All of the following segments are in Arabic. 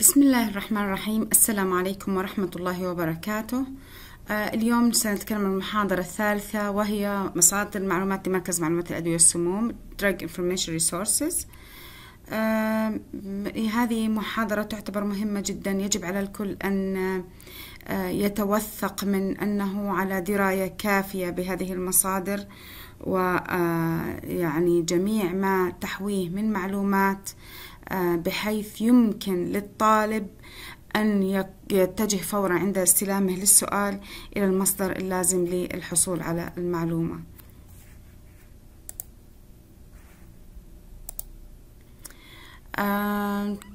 بسم الله الرحمن الرحيم السلام عليكم ورحمة الله وبركاته اليوم سنتكلم عن المحاضرة الثالثة وهي مصادر المعلومات لمركز معلومات الأدوية والسموم Drug Information Resources uh, هذه محاضرة تعتبر مهمة جدا يجب على الكل أن uh، يتوثق من أنه على دراية كافية بهذه المصادر ويعني uh، جميع ما تحويه من معلومات آه، بحيث يمكن للطالب أن يتجه فورا عند استلامه للسؤال إلى المصدر اللازم للحصول على المعلومة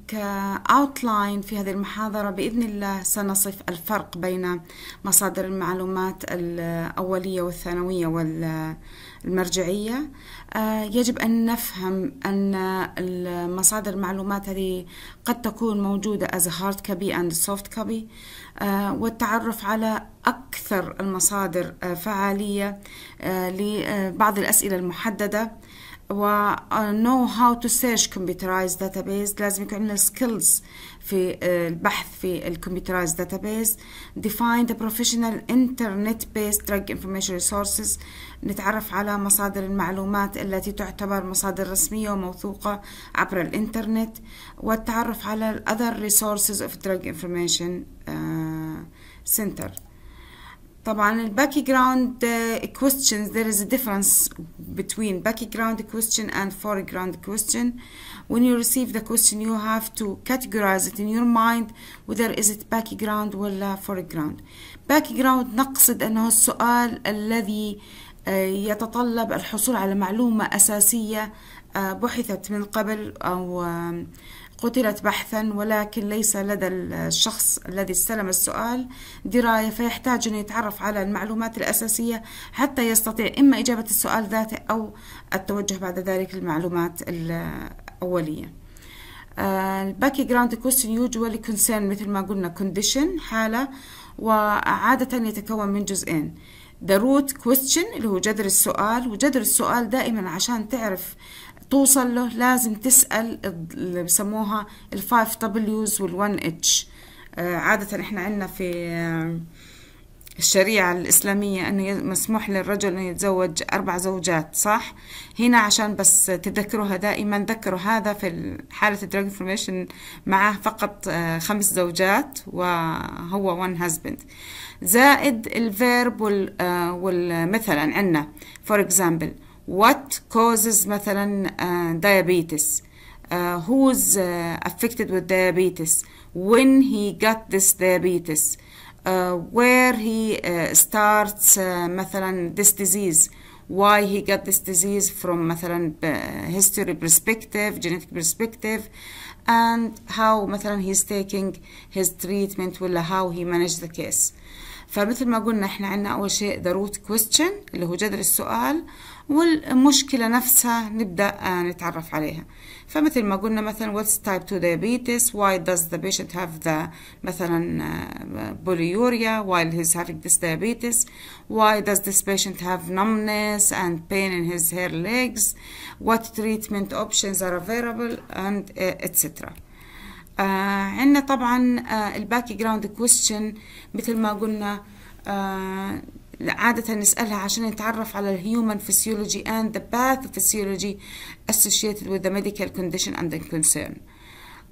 كأوتلاين في هذه المحاضرة بإذن الله سنصف الفرق بين مصادر المعلومات الأولية والثانوية والمرجعية آه، يجب أن نفهم أن المصادر المعلومات هذه قد تكون موجودة as a hard copy and soft copy آه، والتعرف على أكثر المصادر آه، فعالية لبعض الأسئلة المحددة و know how to search computerized database لازم يكون عندنا skills في آه، البحث في الكمبيوترايز داتابيز ديفاين ذا بروفيشنال انترنت based دراج انفورميشن ريسورسز نتعرف على مصادر المعلومات التي تعتبر مصادر رسمية وموثوقة عبر الإنترنت والتعرف على الاذر ريسورسز اوف دراج انفورميشن سنتر طبعا الباك جراوند questions there is a difference between back ground question and foreground question when you receive the question you have to categorize it in your mind whether is it back ground ولا foreground back ground نقصد أنه السؤال الذي يتطلب الحصول على معلومة أساسية بحثت من قبل أو قتلت بحثا ولكن ليس لدى الشخص الذي استلم السؤال دراية فيحتاج أن يتعرف على المعلومات الأساسية حتى يستطيع إما إجابة السؤال ذاته أو التوجه بعد ذلك للمعلومات الأولية آه، الباكي جراوند كويستشن يوجوالي كونسيرن مثل ما قلنا كونديشن حالة وعادة يتكون من جزئين ذا روت كويستشن اللي هو جذر السؤال وجذر السؤال دائما عشان تعرف توصل له لازم تسأل اللي بسموها الفايف دبليوز والون اتش عادة احنا عندنا في آه، الشريعة الإسلامية أنه مسموح للرجل أن يتزوج أربع زوجات صح؟ هنا عشان بس تذكروها دائما ذكروا هذا في حالة الدراج انفورميشن معاه فقط آه، خمس زوجات وهو one husband زائد الفيرب آه، وال مثلا عندنا for example what causes مثلا uh, diabetes uh, who's uh, affected with diabetes when he got this diabetes uh, where he uh, starts uh, مثلا this disease why he got this disease from مثلا uh, history perspective genetic perspective and how مثلا he's taking his treatment ولا how he managed the case فمثل ما قلنا احنا عندنا اول شيء the root question اللي هو جذر السؤال والمشكله نفسها نبدا نتعرف عليها فمثل ما قلنا مثلا what's type 2 diabetes why does the patient have the مثلا polyuria while he's having this diabetes why does this patient have numbness and pain in his hair legs what treatment options are available and etc آه عندنا طبعا آه الباك جراوند كويستشن مثل ما قلنا آه عادة نسألها عشان نتعرف على الهيومن فيسيولوجي and the باث associated with the medical condition and the concern.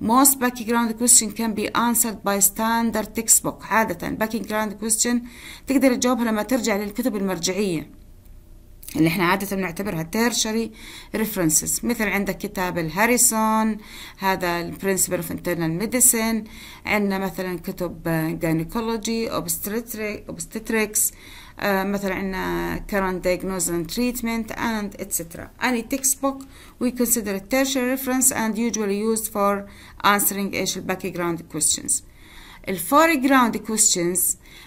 Most background question can be answered by standard textbook. عادة background question تقدر تجاوبها لما ترجع للكتب المرجعية. اللي احنا عادة بنعتبرها tertiary references مثل عندك كتاب الهاريسون هذا البرنسبل اوف انترنال ميديسن عندنا مثلا كتب جاينيكولوجي obstetrics آه، مثلا عندنا current diagnosis and treatment and etc. Any textbook we consider كونسيدر tertiary reference and usually used for answering ايش background questions. جراوند questions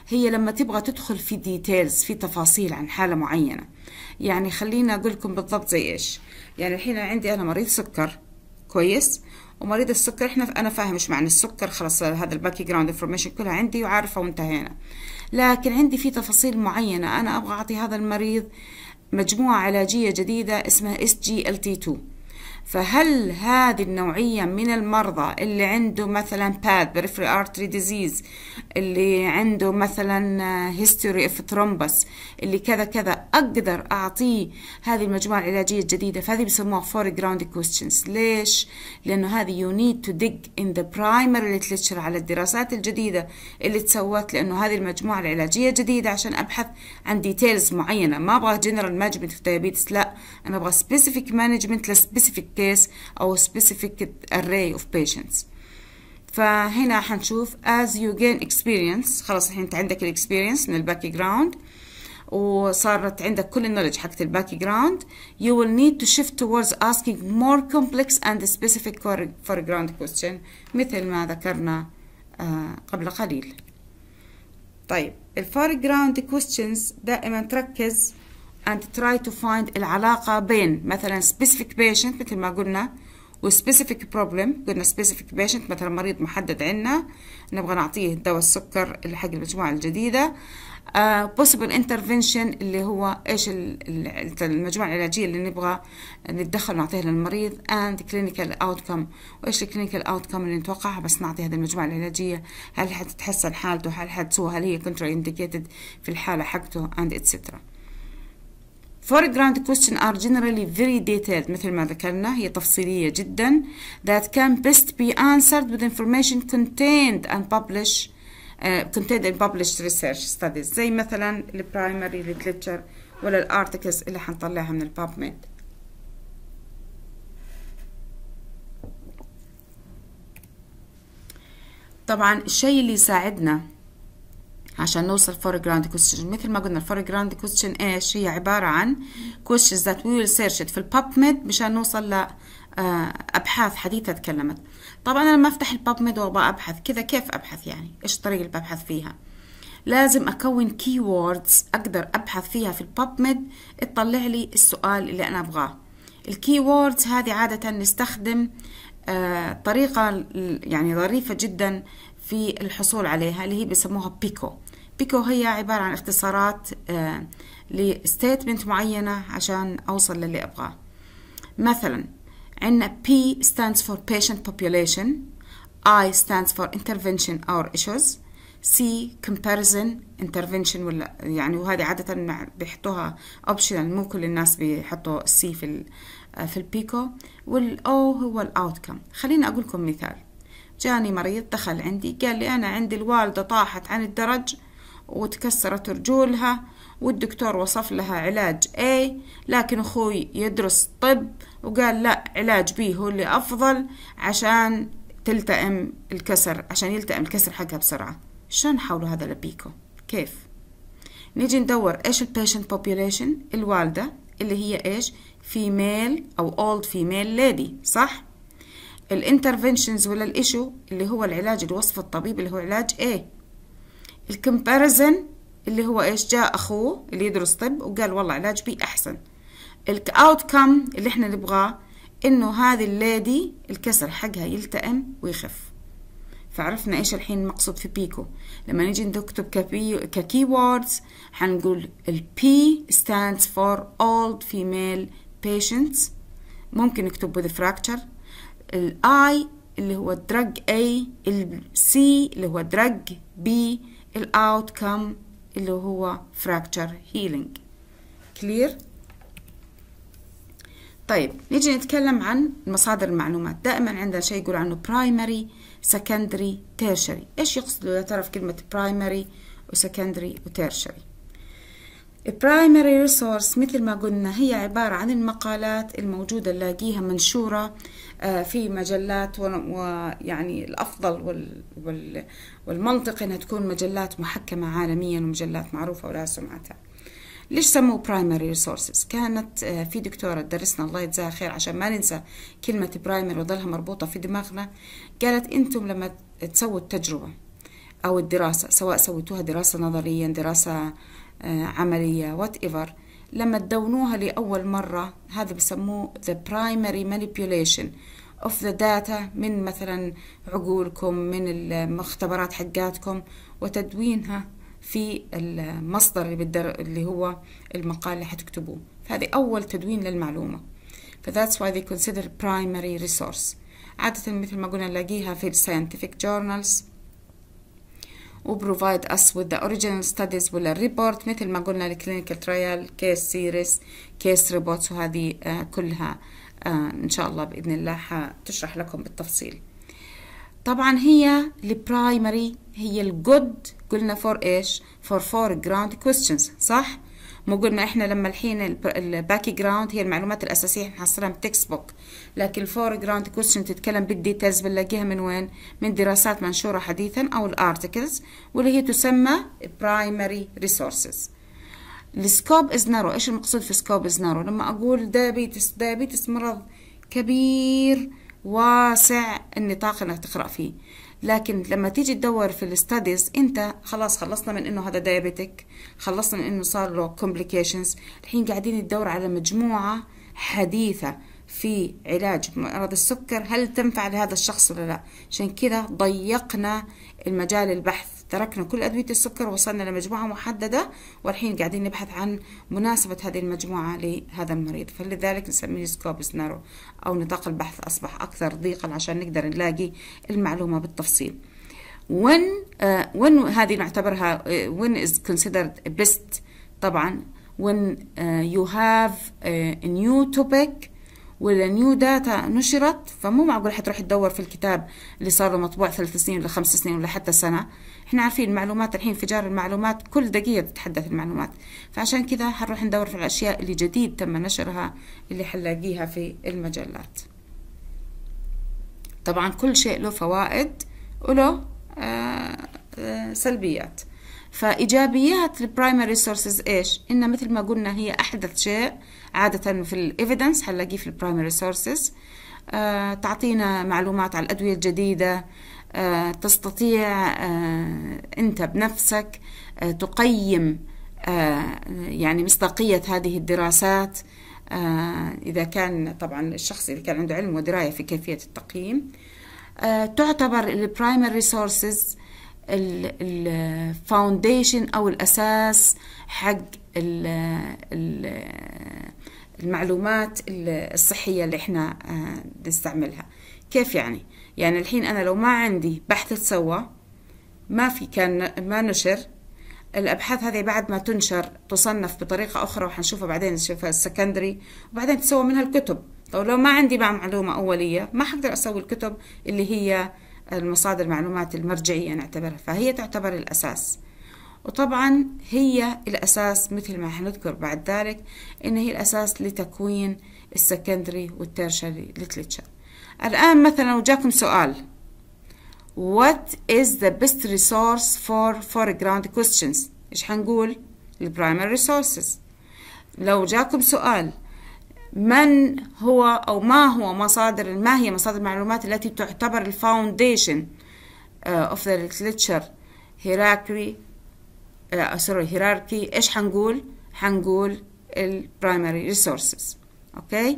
هي لما تبغى تدخل في ديتيلز في تفاصيل عن حالة معينة. يعني خلينا اقول لكم بالضبط زي ايش يعني الحين عندي انا مريض سكر كويس ومريض السكر احنا انا فاهم ايش معنى السكر خلاص هذا الباكي جراوند انفورميشن كلها عندي وعارفه وانتهينا لكن عندي في تفاصيل معينه انا ابغى اعطي هذا المريض مجموعه علاجيه جديده اسمها اس جي ال تي 2 فهل هذه النوعية من المرضى اللي عنده مثلا باد بريفري ارتري ديزيز اللي عنده مثلا هيستوري اوف ترومبس اللي كذا كذا اقدر اعطيه هذه المجموعة العلاجية الجديدة فهذه بيسموها فور جراوند كويستشنز ليش؟ لانه هذه يو نيد تو ديج ان ذا برايمري ليتلتشر على الدراسات الجديدة اللي تسوت لانه هذه المجموعة العلاجية جديدة عشان ابحث عن ديتيلز معينة ما ابغى جنرال مانجمنت في دايابيتس لا انا ابغى سبيسيفيك مانجمنت لسبيسيفيك case أو specific array of patients فهنا حنشوف as you gain experience خلاص الحين انت عندك الاكسبيرينس من الباك جراوند وصارت عندك كل النولج حقت الباك جراوند you will need to shift towards asking more complex and specific foreground question مثل ما ذكرنا قبل قليل طيب الفور جراوند questions دائما تركز and try to find العلاقة بين مثلا specific patient مثل ما قلنا و specific problem قلنا specific patient مثلا مريض محدد عندنا نبغى نعطيه دواء السكر اللي حق المجموعة الجديدة uh, possible intervention اللي هو ايش المجموعة العلاجية اللي نبغى نتدخل ونعطيها للمريض and clinical outcome وايش clinical outcome اللي نتوقعها بس نعطي هذه المجموعة العلاجية هل حتتحسن حالته هل حتسوى هل هي contraindicated في الحالة حقته and etc. Foreground questions are generally very detailed مثل ما ذكرنا هي تفصيلية جدا that can best be answered with information contained and published uh, contained in published research studies زي مثلا primary literature ولا الارتكلز اللي حنطلعها من البابميد طبعا الشيء اللي يساعدنا عشان نوصل فور جراوند كويستشن مثل ما قلنا الفور جراوند كويستشن ايش هي عبارة عن كويستشنز ذات وي ويل سيرش في الباب ميد مشان نوصل ل آه، أبحاث حديثة تكلمت طبعا أنا لما أفتح ميد وأبغى أبحث كذا كيف أبحث يعني إيش الطريقة اللي ببحث فيها لازم أكون keywords أقدر أبحث فيها في الباب ميد تطلع لي السؤال اللي أنا أبغاه الكيوردز هذه عادة نستخدم آه، طريقة يعني ظريفة جدا في الحصول عليها اللي هي بيسموها بيكو بيكو هي عبارة عن اختصارات آه، لستيتمنت معينة عشان أوصل للي أبغاه مثلا عندنا P stands for patient population I stands for intervention or issues C comparison intervention ولا يعني وهذه عادة بيحطوها optional مو كل الناس بيحطوا C في ال آه، في البيكو والأو هو الاوتكم خليني أقول لكم مثال جاني مريض دخل عندي قال لي أنا عندي الوالدة طاحت عن الدرج وتكسرت رجولها والدكتور وصف لها علاج A لكن أخوي يدرس طب وقال لا علاج B هو اللي أفضل عشان تلتئم الكسر عشان يلتئم الكسر حقها بسرعة شلون حولوا هذا لبيكو كيف نيجي ندور إيش البيشنت بوبيوليشن الوالدة اللي هي إيش فيميل أو أولد فيميل ليدي صح الانترفنشنز ولا الإيشو اللي هو العلاج اللي وصف الطبيب اللي هو علاج A الكمباريزن اللي هو ايش جاء اخوه اللي يدرس طب وقال والله علاج بي احسن الاوت كم اللي احنا نبغاه انه هذه الليدي الكسر حقها يلتئم ويخف فعرفنا ايش الحين المقصود في بيكو لما نجي نكتب ككي ووردز حنقول البي ستاندز فور اولد فيميل بيشنتس ممكن نكتب وذ فراكتشر الاي اللي هو drug اي السي اللي هو درج بي الاوتكم اللي هو فراكتشر هيلينج كلير طيب نيجي نتكلم عن مصادر المعلومات دائما عندنا شيء يقول عنه primary secondary tertiary ايش يقصدوا يا ترى في كلمه primary وسكندري وتيرشري primary resource مثل ما قلنا هي عبارة عن المقالات الموجودة نلاقيها منشورة آه، في مجلات ويعني الأفضل والمنطق أنها تكون مجلات محكمة عالميا ومجلات معروفة ولها سمعتها ليش سموا برايمري ريسورسز كانت آه، في دكتورة درسنا الله يجزاها خير عشان ما ننسى كلمة برايمري وظلها مربوطة في دماغنا قالت أنتم لما تسووا التجربة أو الدراسة سواء سويتوها دراسة نظريا دراسة آه، عملية وات ايفر لما تدونوها لأول مرة هذا بسموه the primary manipulation of the data من مثلا عقولكم من المختبرات حقاتكم وتدوينها في المصدر اللي, بالدر... اللي هو المقال اللي حتكتبوه فهذه أول تدوين للمعلومة فذاتس why they consider primary resource عادة مثل ما قلنا نلاقيها في الساينتفك جورنالز وبروفايد اس وذ ذا اوريجينال ستاديز ولا الريبورت مثل ما قلنا الكلينيكال ترايل كيس سيريس كيس ريبورتس وهذه آه، كلها آه، ان شاء الله باذن الله حتشرح لكم بالتفصيل طبعا هي البرايمري هي الجود قلنا فور ايش فور فور جراند كويستشنز صح مو ما احنا لما الحين الباك جراوند هي المعلومات الاساسيه بنحصلها من تكست بوك لكن الفور جراوند كويشن تتكلم بالديتيلز بنلاقيها من وين من دراسات منشوره حديثا او الارتكلز واللي هي تسمى برايمري ريسورسز السكوب از نارو ايش المقصود في سكوب از نارو لما اقول دايابيتس دايابيتس مرض كبير واسع النطاق انك تقرا فيه لكن لما تيجي تدور في الستاديز انت خلاص خلصنا من انه هذا دايابيتك خلصنا من انه صار له كومبليكيشنز الحين قاعدين ندور على مجموعه حديثه في علاج مرض السكر هل تنفع لهذا الشخص ولا لا عشان كذا ضيقنا المجال البحث تركنا كل أدوية السكر وصلنا لمجموعة محددة والحين قاعدين نبحث عن مناسبة هذه المجموعة لهذا المريض فلذلك نسميه سكوبس نارو أو نطاق البحث أصبح أكثر ضيقا عشان نقدر نلاقي المعلومة بالتفصيل when uh, when هذه نعتبرها uh, when is considered best طبعا when uh, you have a new topic نيو داتا نشرت فمو معقول حتروح تدور في الكتاب اللي صار له مطبوع ثلاث سنين ولا خمس سنين ولا حتى سنة احنا عارفين المعلومات الحين انفجار المعلومات كل دقيقة تتحدث المعلومات فعشان كذا حنروح ندور في الأشياء اللي جديد تم نشرها اللي حنلاقيها في المجلات طبعا كل شيء له فوائد وله آه, آه، سلبيات فإيجابيات البرايمري سورسز إيش؟ إن مثل ما قلنا هي أحدث شيء عادة في الإيفيدنس هنلاقيه في البرايمري آه، سورسز تعطينا معلومات على الأدوية الجديدة آه، تستطيع آه، أنت بنفسك تقيم يعني مصداقية هذه الدراسات إذا كان طبعا الشخص إذا كان عنده علم ودراية في كيفية التقييم تعتبر البرايمري ريسورسز الفاونديشن أو الأساس حق ال ال المعلومات الصحية اللي احنا آه، نستعملها كيف يعني يعني الحين أنا لو ما عندي بحث تسوى ما في كان ما نشر الأبحاث هذه بعد ما تنشر تصنف بطريقة أخرى وحنشوفها بعدين نشوفها السكندري وبعدين تسوى منها الكتب طيب لو ما عندي مع معلومة أولية ما حقدر أسوي الكتب اللي هي المصادر المعلومات المرجعية نعتبرها فهي تعتبر الأساس وطبعا هي الأساس مثل ما حنذكر بعد ذلك إن هي الأساس لتكوين السكندري والتيرشري لتلتشر الآن مثلا وجاكم سؤال What is the best resource for foreground questions؟ إيش حنقول؟ primary resources لو جاكم سؤال من هو أو ما هو مصادر ما هي مصادر المعلومات التي تعتبر الفاونديشن uh, of the literature hierarchy سوري آه، هيراركي ايش حنقول حنقول البرايمري ريسورسز اوكي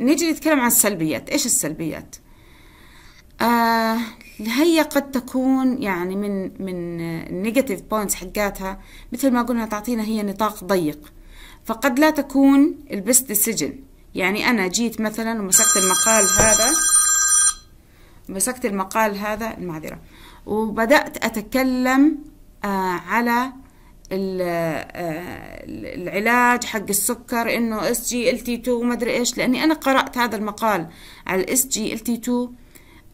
نيجي نتكلم عن السلبيات ايش السلبيات آه هي قد تكون يعني من من النيجاتيف بوينتس حقاتها مثل ما قلنا تعطينا هي نطاق ضيق فقد لا تكون البست ديسيجن يعني انا جيت مثلا ومسكت المقال هذا مسكت المقال هذا المعذره وبدات اتكلم آه، على آه، العلاج حق السكر انه اس جي ال تي 2 ادري ايش لاني انا قرات هذا المقال على الاس جي ال تي 2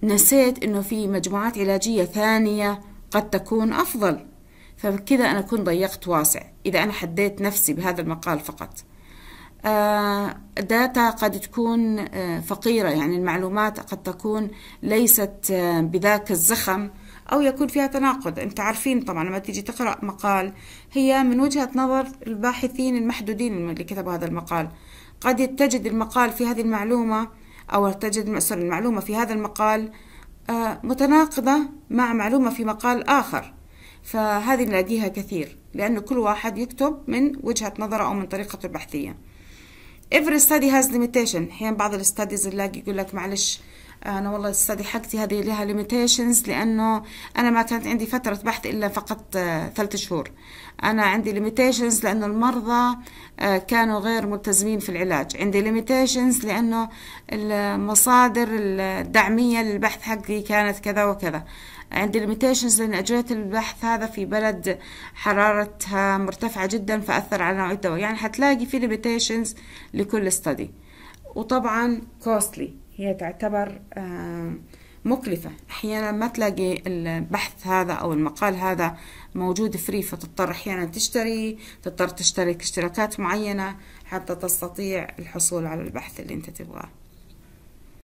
نسيت انه في مجموعات علاجيه ثانيه قد تكون افضل فكذا انا كنت ضيقت واسع اذا انا حديت نفسي بهذا المقال فقط آه، داتا قد تكون فقيره يعني المعلومات قد تكون ليست بذاك الزخم أو يكون فيها تناقض أنت عارفين طبعا لما تيجي تقرأ مقال هي من وجهة نظر الباحثين المحدودين اللي كتبوا هذا المقال قد تجد المقال في هذه المعلومة أو تجد المعلومة في هذا المقال آه، متناقضة مع معلومة في مقال آخر فهذه نلاقيها كثير لأنه كل واحد يكتب من وجهة نظره أو من طريقته البحثية Every study has limitation أحيانا بعض الستاديز نلاقي يقول لك معلش انا والله استاذي حقتي هذه لها ليميتيشنز لانه انا ما كانت عندي فتره بحث الا فقط آه، ثلاث شهور انا عندي ليميتيشنز لانه المرضى آه، كانوا غير ملتزمين في العلاج عندي ليميتيشنز لانه المصادر الدعميه للبحث حقي كانت كذا وكذا عندي ليميتيشنز لان اجريت البحث هذا في بلد حرارتها مرتفعه جدا فاثر على نوع الدواء يعني حتلاقي في ليميتيشنز لكل استدي وطبعا كوستلي هي تعتبر آه، مكلفة أحيانا ما تلاقي البحث هذا أو المقال هذا موجود فري فتضطر أحيانا تشتري تضطر تشترك اشتراكات معينة حتى تستطيع الحصول على البحث اللي أنت تبغاه